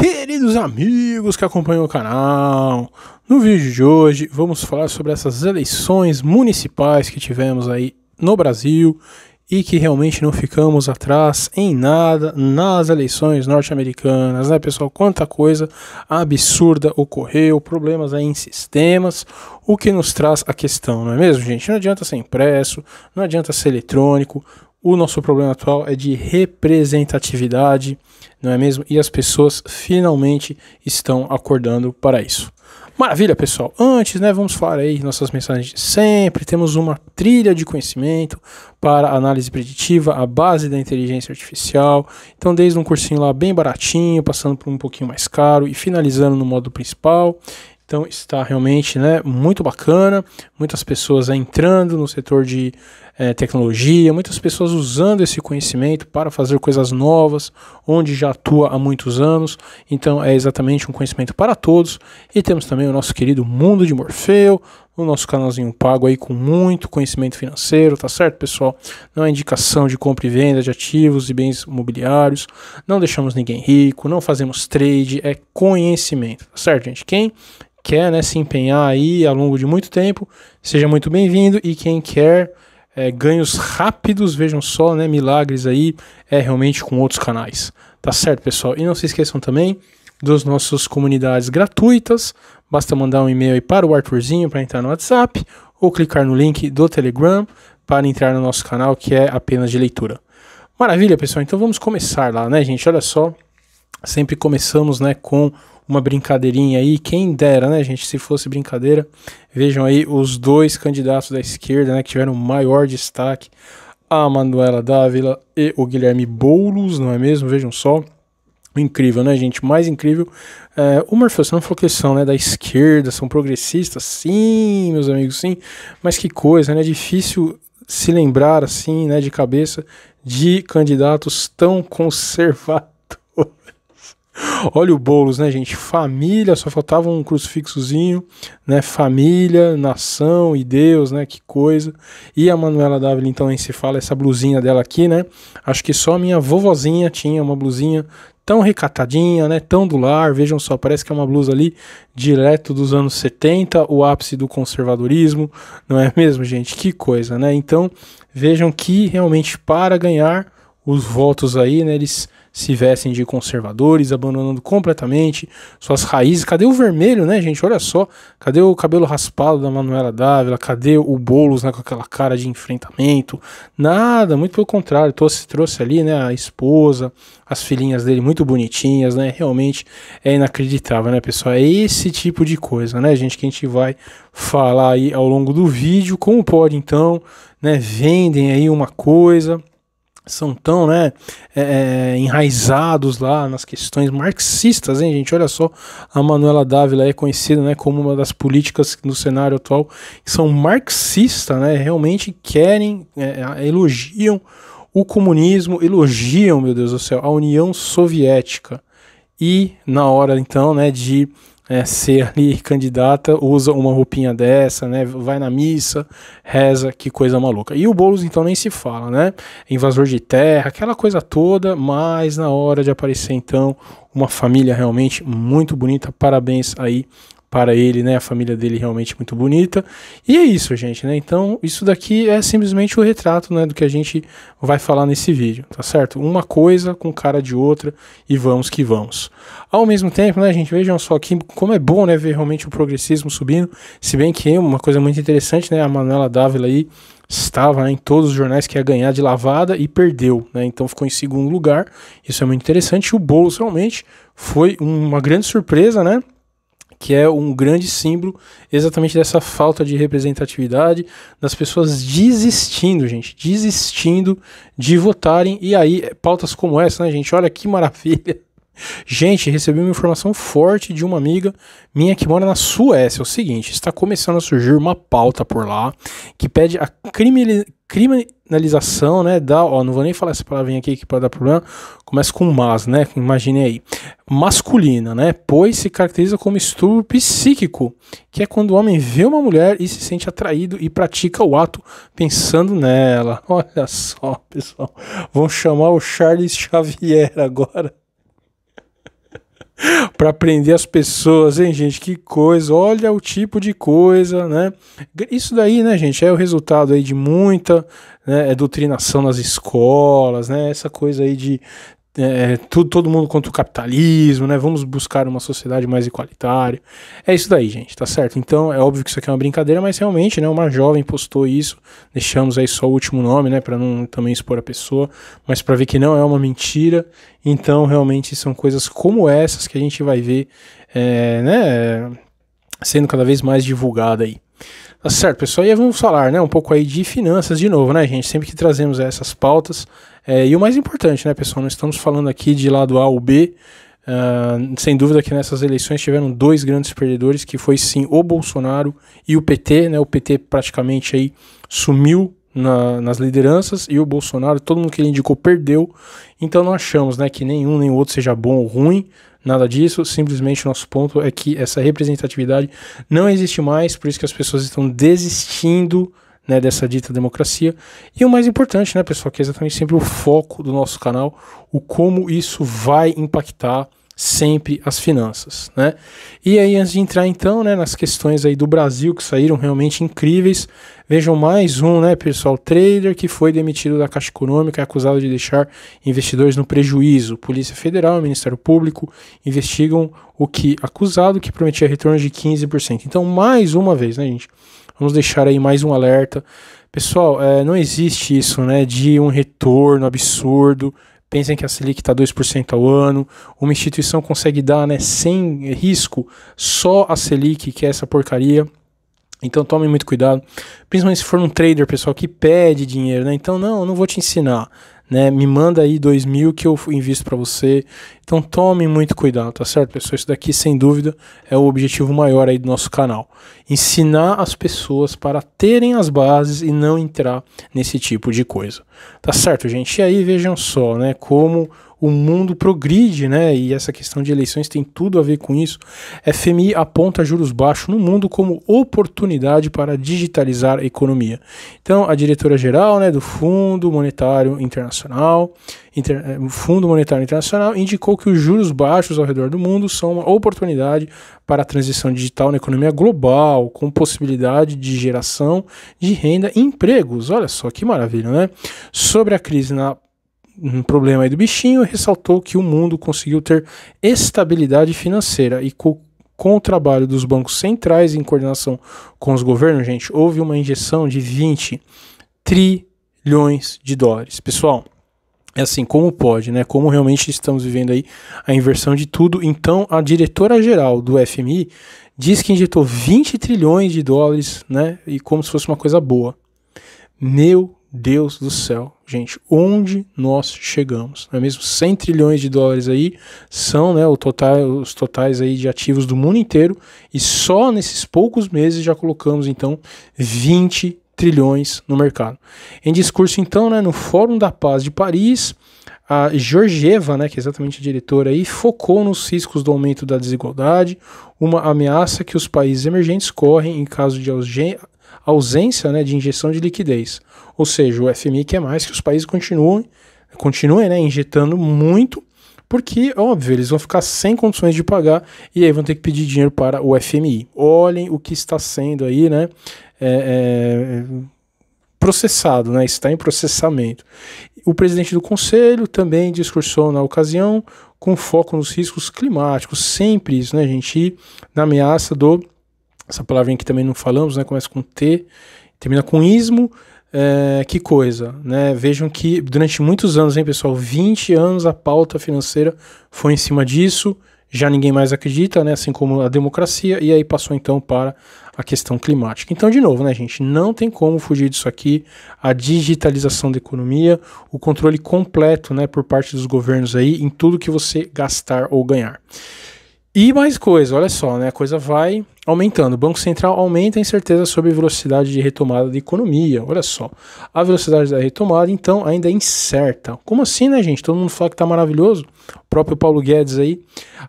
Queridos amigos que acompanham o canal, no vídeo de hoje vamos falar sobre essas eleições municipais que tivemos aí no Brasil e que realmente não ficamos atrás em nada nas eleições norte-americanas, né, pessoal? Quanta coisa absurda ocorreu, problemas aí em sistemas, o que nos traz a questão, não é mesmo, gente? Não adianta ser impresso, não adianta ser eletrônico, o nosso problema atual é de representatividade, não é mesmo? E as pessoas finalmente estão acordando para isso. Maravilha, pessoal. Antes, né, vamos falar aí nossas mensagens de sempre. Temos uma trilha de conhecimento para análise preditiva, a base da inteligência artificial. Então, desde um cursinho lá bem baratinho, passando por um pouquinho mais caro e finalizando no modo principal. Então está realmente né, muito bacana, muitas pessoas né, entrando no setor de é, tecnologia, muitas pessoas usando esse conhecimento para fazer coisas novas, onde já atua há muitos anos. Então é exatamente um conhecimento para todos. E temos também o nosso querido Mundo de Morfeu, o nosso canalzinho pago aí com muito conhecimento financeiro, tá certo, pessoal? Não é indicação de compra e venda de ativos e bens imobiliários, não deixamos ninguém rico, não fazemos trade, é conhecimento, tá certo, gente? Quem quer né, se empenhar aí ao longo de muito tempo, seja muito bem-vindo. E quem quer é, ganhos rápidos, vejam só, né, milagres aí, é realmente com outros canais. Tá certo, pessoal? E não se esqueçam também dos nossos comunidades gratuitas. Basta mandar um e-mail aí para o Arthurzinho para entrar no WhatsApp ou clicar no link do Telegram para entrar no nosso canal que é apenas de leitura. Maravilha, pessoal. Então vamos começar lá, né, gente? Olha só. Sempre começamos, né, com uma brincadeirinha aí, quem dera, né, gente, se fosse brincadeira. Vejam aí os dois candidatos da esquerda, né, que tiveram maior destaque, a Manuela Dávila e o Guilherme Boulos, não é mesmo? Vejam só. Incrível, né, gente? Mais incrível. É, o Morfeu, você não falou que eles são né, da esquerda, são progressistas? Sim, meus amigos, sim. Mas que coisa, né? Difícil se lembrar, assim, né, de cabeça, de candidatos tão conservadores. Olha o bolo, né, gente? Família, só faltava um crucifixozinho, né? Família, nação e Deus, né? Que coisa. E a Manuela Dávila, então, aí se fala essa blusinha dela aqui, né? Acho que só minha vovozinha tinha uma blusinha tão recatadinha, né? Tão do lar, vejam só, parece que é uma blusa ali direto dos anos 70, o ápice do conservadorismo, não é mesmo, gente? Que coisa, né? Então, vejam que realmente para ganhar os votos aí, né, eles se vestem de conservadores, abandonando completamente suas raízes. Cadê o vermelho, né, gente? Olha só. Cadê o cabelo raspado da Manuela Dávila? Cadê o Boulos né, com aquela cara de enfrentamento? Nada, muito pelo contrário. Trouxe, trouxe ali né, a esposa, as filhinhas dele muito bonitinhas, né? Realmente é inacreditável, né, pessoal? É esse tipo de coisa, né, gente, que a gente vai falar aí ao longo do vídeo. Como pode, então, né? Vendem aí uma coisa são tão né, é, é, enraizados lá nas questões marxistas, hein, gente? Olha só, a Manuela Dávila é conhecida né, como uma das políticas no cenário atual que são marxistas, né? Realmente querem, é, é, elogiam o comunismo, elogiam, meu Deus do céu, a União Soviética. E na hora então, né, de é, ser ali candidata usa uma roupinha dessa, né? Vai na missa, reza, que coisa maluca. E o Boulos então nem se fala, né? Invasor de terra, aquela coisa toda, mas na hora de aparecer então uma família realmente muito bonita. Parabéns aí para ele, né? A família dele realmente muito bonita. E é isso, gente, né? Então, isso daqui é simplesmente o retrato, né, do que a gente vai falar nesse vídeo, tá certo? Uma coisa com cara de outra e vamos que vamos. Ao mesmo tempo, né, gente, vejam só aqui como é bom, né, ver realmente o progressismo subindo, se bem que uma coisa muito interessante, né, a Manuela Dávila aí estava né, em todos os jornais que ia ganhar de lavada e perdeu, né? Então ficou em segundo lugar. Isso é muito interessante. O Boulos realmente foi uma grande surpresa, né? que é um grande símbolo exatamente dessa falta de representatividade, das pessoas desistindo, gente, desistindo de votarem. E aí, pautas como essa, né, gente? Olha que maravilha Gente, recebi uma informação forte de uma amiga minha que mora na Suécia. É o seguinte: está começando a surgir uma pauta por lá que pede a criminalização, né? Da, ó, não vou nem falar essa palavrinha aqui que pode dar problema. Começa com mas, né? Imagine aí. Masculina, né? Pois se caracteriza como estupro psíquico, que é quando o homem vê uma mulher e se sente atraído e pratica o ato pensando nela. Olha só, pessoal. Vão chamar o Charles Xavier agora para prender as pessoas, hein, gente? Que coisa, olha o tipo de coisa, né? Isso daí, né, gente, é o resultado aí de muita né, doutrinação nas escolas, né? Essa coisa aí de é, é, tudo, todo mundo contra o capitalismo, né? Vamos buscar uma sociedade mais igualitária. É isso daí, gente, tá certo? Então, é óbvio que isso aqui é uma brincadeira, mas realmente, né? Uma jovem postou isso, deixamos aí só o último nome, né? Para não também expor a pessoa, mas para ver que não é uma mentira. Então, realmente, são coisas como essas que a gente vai ver, é, né? Sendo cada vez mais divulgada aí. Tá certo, pessoal? E aí vamos falar, né, um pouco aí de finanças de novo, né, gente? Sempre que trazemos essas pautas, é, e o mais importante, né, pessoal? Não estamos falando aqui de lado A ou B. Uh, sem dúvida que nessas eleições tiveram dois grandes perdedores, que foi sim o Bolsonaro e o PT, né? O PT praticamente aí sumiu na, nas lideranças e o Bolsonaro, todo mundo que ele indicou perdeu. Então não achamos, né, que nenhum nem outro seja bom ou ruim, nada disso. Simplesmente nosso ponto é que essa representatividade não existe mais, por isso que as pessoas estão desistindo né, dessa dita democracia. E o mais importante, né, pessoal, que é exatamente sempre o foco do nosso canal, o como isso vai impactar sempre as finanças, né? E aí antes de entrar então, né, nas questões aí do Brasil que saíram realmente incríveis, vejam mais um, né, pessoal, trader que foi demitido da Caixa Econômica, é acusado de deixar investidores no prejuízo. Polícia Federal, Ministério Público investigam o que acusado que prometia retorno de 15%. Então, mais uma vez, né, gente? Vamos deixar aí mais um alerta. Pessoal, é, não existe isso, né? De um retorno absurdo. Pensem que a Selic está 2% ao ano. Uma instituição consegue dar, né, sem risco, só a Selic, que é essa porcaria. Então tomem muito cuidado, principalmente se for um trader, pessoal, que pede dinheiro, né? Então, não, eu não vou te ensinar né? Me manda aí dois mil que eu invisto para você. Então tome muito cuidado, tá certo, pessoal? Isso daqui, sem dúvida, é o objetivo maior aí do nosso canal. Ensinar as pessoas para terem as bases e não entrar nesse tipo de coisa. Tá certo, gente? E aí vejam só, né? Como o mundo progride, né? E essa questão de eleições tem tudo a ver com isso. FMI aponta juros baixos no mundo como oportunidade para digitalizar a economia. Então, a diretora-geral né, do Fundo Monetário Internacional, Inter, é, Fundo Monetário Internacional, indicou que os juros baixos ao redor do mundo são uma oportunidade para a transição digital na economia global, com possibilidade de geração de renda e empregos. Olha só que maravilha, né? Sobre a crise na um problema do bichinho, ressaltou que o mundo conseguiu ter estabilidade financeira e co com o trabalho dos bancos centrais em coordenação com os governos, gente, houve uma injeção de 20 trilhões de dólares. Pessoal, é assim, como pode, né? Como realmente estamos vivendo aí a inversão de tudo. Então, a diretora-geral do FMI diz que injetou 20 trilhões de dólares, né? E como se fosse uma coisa boa. Meu Deus do céu gente, onde nós chegamos. Não é mesmo? 100 trilhões de dólares aí são né, o total, os totais aí de ativos do mundo inteiro e só nesses poucos meses já colocamos então 20 trilhões no mercado. Em discurso então, né, no Fórum da Paz de Paris, a Georgieva, né, que é exatamente a diretora aí, focou nos riscos do aumento da desigualdade, uma ameaça que os países emergentes correm em caso de ausência ausência né, de injeção de liquidez. Ou seja, o FMI quer mais que os países continuem, continuem né, injetando muito, porque, óbvio, eles vão ficar sem condições de pagar e aí vão ter que pedir dinheiro para o FMI. Olhem o que está sendo aí, né? É, é, processado, né? está em processamento. O presidente do conselho também discursou na ocasião com foco nos riscos climáticos, sempre isso, né, gente? E na ameaça do essa palavrinha que também não falamos, né? Começa com T, termina com ismo. É, que coisa, né? Vejam que durante muitos anos, hein, pessoal? 20 anos a pauta financeira foi em cima disso, já ninguém mais acredita, né? Assim como a democracia, e aí passou então para a questão climática. Então, de novo, né, gente? Não tem como fugir disso aqui. A digitalização da economia, o controle completo, né, por parte dos governos aí em tudo que você gastar ou ganhar. E mais coisa, olha só, né? A coisa vai aumentando. O Banco Central aumenta a incerteza sobre a velocidade de retomada da economia. Olha só. A velocidade da retomada, então, ainda é incerta. Como assim, né, gente? Todo mundo fala que tá maravilhoso. O próprio Paulo Guedes aí.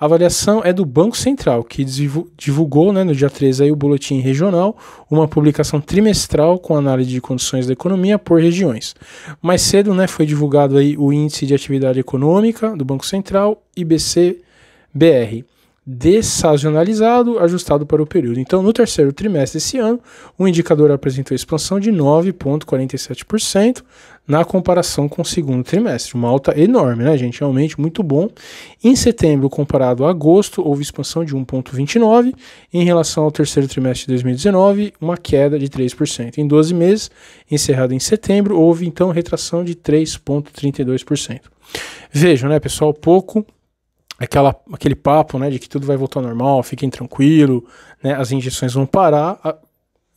A avaliação é do Banco Central, que divulgou, né, no dia 13 aí, o boletim regional, uma publicação trimestral com análise de condições da economia por regiões. Mais cedo, né, foi divulgado aí o índice de atividade econômica do Banco Central, IBC BR dessazonalizado, ajustado para o período. Então, no terceiro trimestre desse ano, o indicador apresentou expansão de 9,47% na comparação com o segundo trimestre. Uma alta enorme, né, gente? Realmente muito bom. Em setembro, comparado a agosto, houve expansão de 1,29%. Em relação ao terceiro trimestre de 2019, uma queda de 3%. Em 12 meses, encerrado em setembro, houve então retração de 3,32%. Vejam, né, pessoal, pouco aquela, aquele papo, né, de que tudo vai voltar ao normal, fiquem tranquilo, né, as injeções vão parar, a,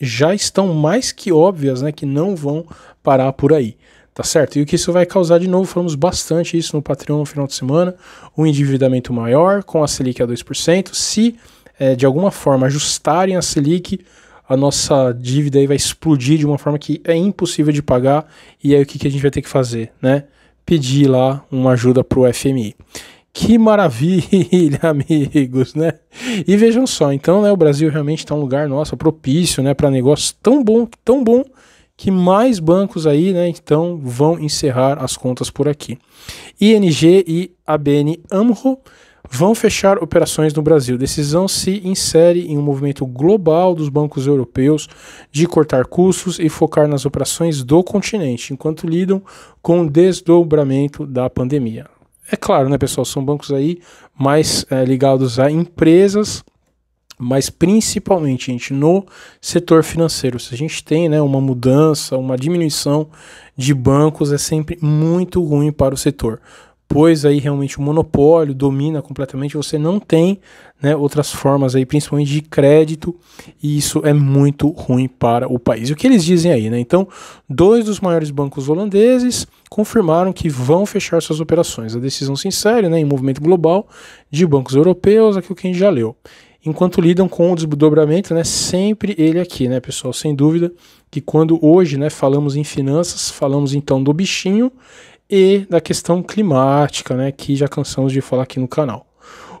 já estão mais que óbvias, né, que não vão parar por aí, tá certo? E o que isso vai causar de novo, falamos bastante isso no Patreon no final de semana, um endividamento maior com a Selic a 2%, se é, de alguma forma ajustarem a Selic, a nossa dívida aí vai explodir de uma forma que é impossível de pagar, e aí o que, que a gente vai ter que fazer, né? Pedir lá uma ajuda para o FMI. Que maravilha, amigos, né? E vejam só, então, né, o Brasil realmente está um lugar, nosso propício, né, para negócio tão bom, tão bom, que mais bancos aí, né, então vão encerrar as contas por aqui. ING e ABN AMRO vão fechar operações no Brasil. Decisão se insere em um movimento global dos bancos europeus de cortar custos e focar nas operações do continente, enquanto lidam com o desdobramento da pandemia é claro, né, pessoal, são bancos aí mais é, ligados a empresas, mas principalmente, gente, no setor financeiro. Se a gente tem né, uma mudança, uma diminuição de bancos, é sempre muito ruim para o setor pois aí realmente o monopólio, domina completamente, você não tem né, outras formas aí, principalmente de crédito, e isso é muito ruim para o país. E o que eles dizem aí, né? Então, dois dos maiores bancos holandeses confirmaram que vão fechar suas operações. A decisão se insere né, em movimento global de bancos europeus, aquilo que a gente já leu enquanto lidam com o desdobramento, né, sempre ele aqui, né, pessoal, sem dúvida que quando hoje, né, falamos em finanças, falamos então do bichinho e da questão climática, né, que já cansamos de falar aqui no canal.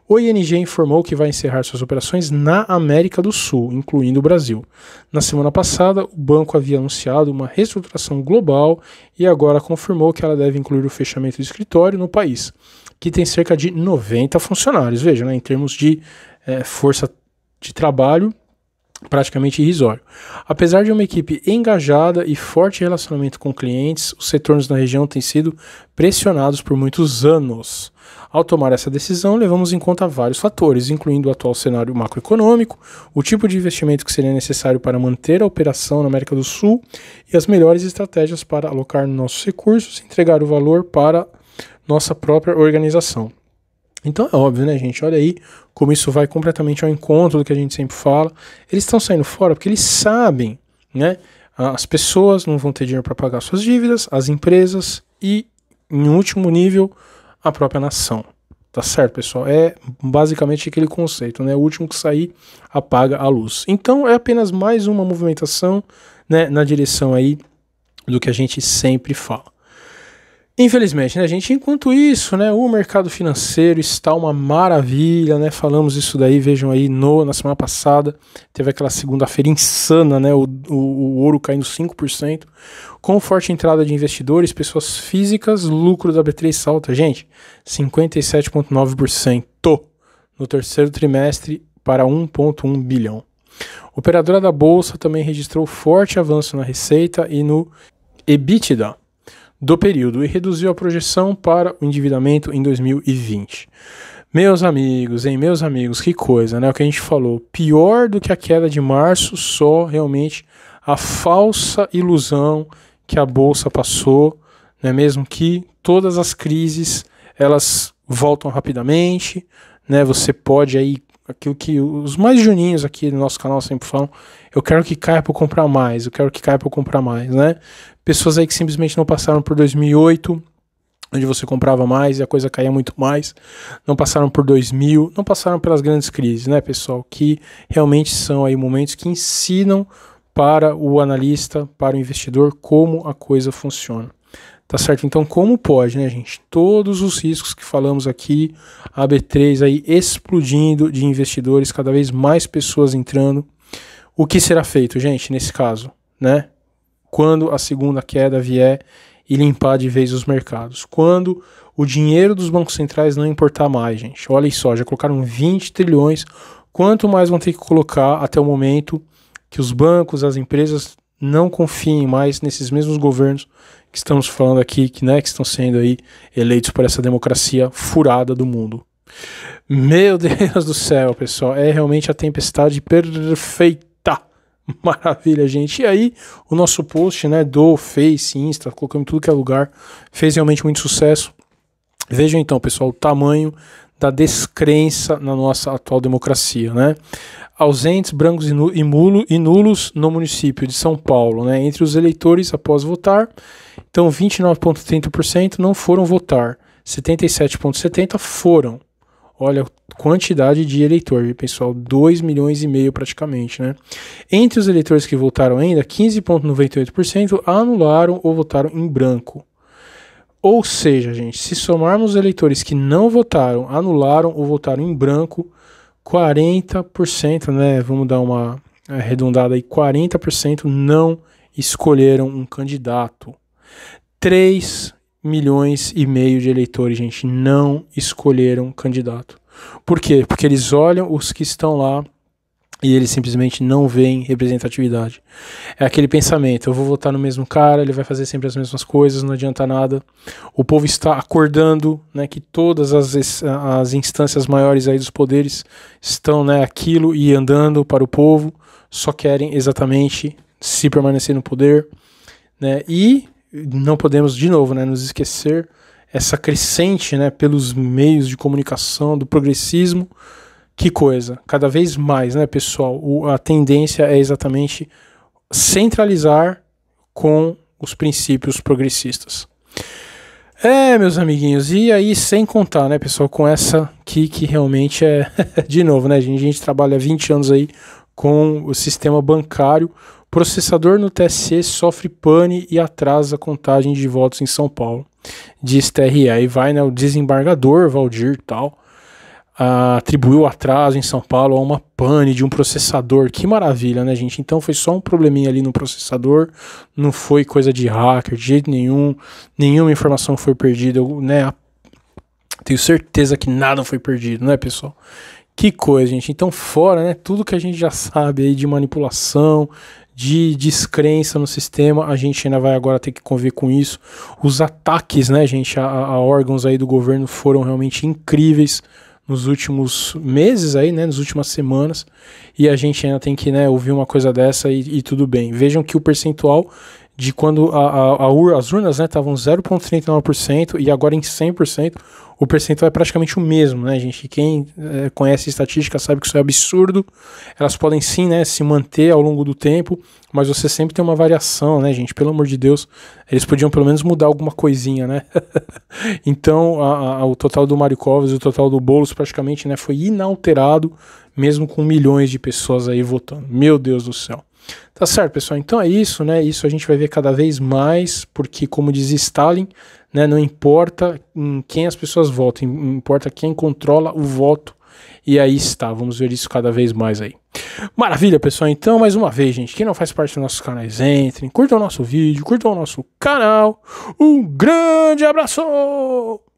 O ING informou que vai encerrar suas operações na América do Sul, incluindo o Brasil. Na semana passada, o banco havia anunciado uma reestruturação global e agora confirmou que ela deve incluir o fechamento do escritório no país, que tem cerca de 90 funcionários. Veja, né, em termos de é, força de trabalho, praticamente irrisório. Apesar de uma equipe engajada e forte relacionamento com clientes, os setores na região têm sido pressionados por muitos anos. Ao tomar essa decisão, levamos em conta vários fatores, incluindo o atual cenário macroeconômico, o tipo de investimento que seria necessário para manter a operação na América do Sul e as melhores estratégias para alocar nossos recursos e entregar o valor para nossa própria organização. Então é óbvio, né, gente? Olha aí como isso vai completamente ao encontro do que a gente sempre fala. Eles estão saindo fora porque eles sabem, né? As pessoas não vão ter dinheiro para pagar suas dívidas, as empresas e, em último nível, a própria nação. Tá certo, pessoal? É basicamente aquele conceito, né? O último que sair apaga a luz. Então é apenas mais uma movimentação, né, na direção aí do que a gente sempre fala. Infelizmente, né, gente? Enquanto isso, né, o mercado financeiro está uma maravilha, né? Falamos isso daí, vejam aí no, na semana passada, teve aquela segunda-feira insana, né? O, o, o ouro caindo 5%, com forte entrada de investidores, pessoas físicas, lucro da B3 salta, gente, 57,9% no terceiro trimestre para 1,1 bilhão. Operadora da bolsa também registrou forte avanço na receita e no EBITDA do período e reduziu a projeção para o endividamento em 2020. Meus amigos, hein, meus amigos, que coisa, né? O que a gente falou, pior do que a queda de março, só realmente a falsa ilusão que a bolsa passou, né? Mesmo que todas as crises, elas voltam rapidamente, né? Você pode aí aquilo que os mais juninhos aqui do nosso canal sempre falam, eu quero que caia para comprar mais, eu quero que caia para comprar mais, né? pessoas aí que simplesmente não passaram por 2008, onde você comprava mais e a coisa caía muito mais, não passaram por 2000, não passaram pelas grandes crises, né, pessoal? Que realmente são aí momentos que ensinam para o analista, para o investidor, como a coisa funciona. Tá certo? Então, como pode, né, gente? Todos os riscos que falamos aqui, a B3 aí explodindo de investidores, cada vez mais pessoas entrando. O que será feito, gente, nesse caso, né? quando a segunda queda vier e limpar de vez os mercados. Quando o dinheiro dos bancos centrais não importar mais, gente. Olha só, já colocaram 20 trilhões. Quanto mais vão ter que colocar até o momento que os bancos, as empresas não confiem mais nesses mesmos governos que estamos falando aqui, que, né, que estão sendo aí eleitos por essa democracia furada do mundo. Meu Deus do céu, pessoal, é realmente a tempestade perfeita. Maravilha, gente. E aí, o nosso post, né, do Face, Insta, colocamos tudo que é lugar, fez realmente muito sucesso. Vejam então, pessoal, o tamanho da descrença na nossa atual democracia, né? Ausentes, brancos e, nu e, mulo, e nulos no município de São Paulo, né? Entre os eleitores após votar, então 29,30% não foram votar, 77,70% foram. Olha a quantidade de eleitor, pessoal, 2 milhões e meio praticamente, né? Entre os eleitores que votaram ainda, 15,98% anularam ou votaram em branco. Ou seja, gente, se somarmos eleitores que não votaram, anularam ou votaram em branco, 40%, né? Vamos dar uma é, arredondada aí, 40% não escolheram um candidato. 3 milhões e meio de eleitores, gente, não escolheram candidato. Por quê? Porque eles olham os que estão lá e eles simplesmente não veem representatividade. É aquele pensamento: eu vou votar no mesmo cara, ele vai fazer sempre as mesmas coisas, não adianta nada. O povo está acordando né, que todas as, as instâncias maiores aí dos poderes estão né, aquilo e andando para o povo, só querem exatamente se permanecer no poder. Né? E não podemos, de novo, né, nos esquecer essa crescente né, pelos meios de comunicação, do progressismo. Que coisa, cada vez mais, né, pessoal? O, a tendência é exatamente centralizar com os princípios progressistas. É, meus amiguinhos, e aí sem contar, né, pessoal, com essa aqui que realmente é, de novo, né, gente, a gente trabalha 20 anos aí com o sistema bancário, Processador no TSE sofre pane e atrasa a contagem de votos em São Paulo, diz TRE. Aí vai né, o desembargador Valdir tal, ah, atribuiu atraso em São Paulo a uma pane de um processador. Que maravilha, né, gente? Então foi só um probleminha ali no processador, não foi coisa de hacker de jeito nenhum, nenhuma informação foi perdida, né? Tenho certeza que nada foi perdido, né, pessoal? Que coisa, gente. Então, fora, né? Tudo que a gente já sabe aí de manipulação, de descrença no sistema, a gente ainda vai agora ter que conviver com isso. Os ataques, né, gente, a, a órgãos aí do governo foram realmente incríveis nos últimos meses aí, né, nas últimas semanas, e a gente ainda tem que, né, ouvir uma coisa dessa e, e tudo bem. Vejam que o percentual de quando a, a, a ur, as urnas estavam né, 0,39% e agora em 100%, o percentual é praticamente o mesmo, né, gente? Quem é, conhece estatística sabe que isso é absurdo. Elas podem sim, né, se manter ao longo do tempo, mas você sempre tem uma variação, né, gente? Pelo amor de Deus, eles podiam pelo menos mudar alguma coisinha, né? então, a, a, o total do Mário Covas e o total do Boulos praticamente né, foi inalterado, mesmo com milhões de pessoas aí votando. Meu Deus do céu. Tá certo, pessoal? Então é isso, né? Isso a gente vai ver cada vez mais, porque, como diz Stalin, né, não importa em quem as pessoas votam, importa quem controla o voto. E aí está, vamos ver isso cada vez mais aí. Maravilha, pessoal. Então, mais uma vez, gente, quem não faz parte dos nossos canais, entrem, curtam o nosso vídeo, curtam o nosso canal. Um grande abraço!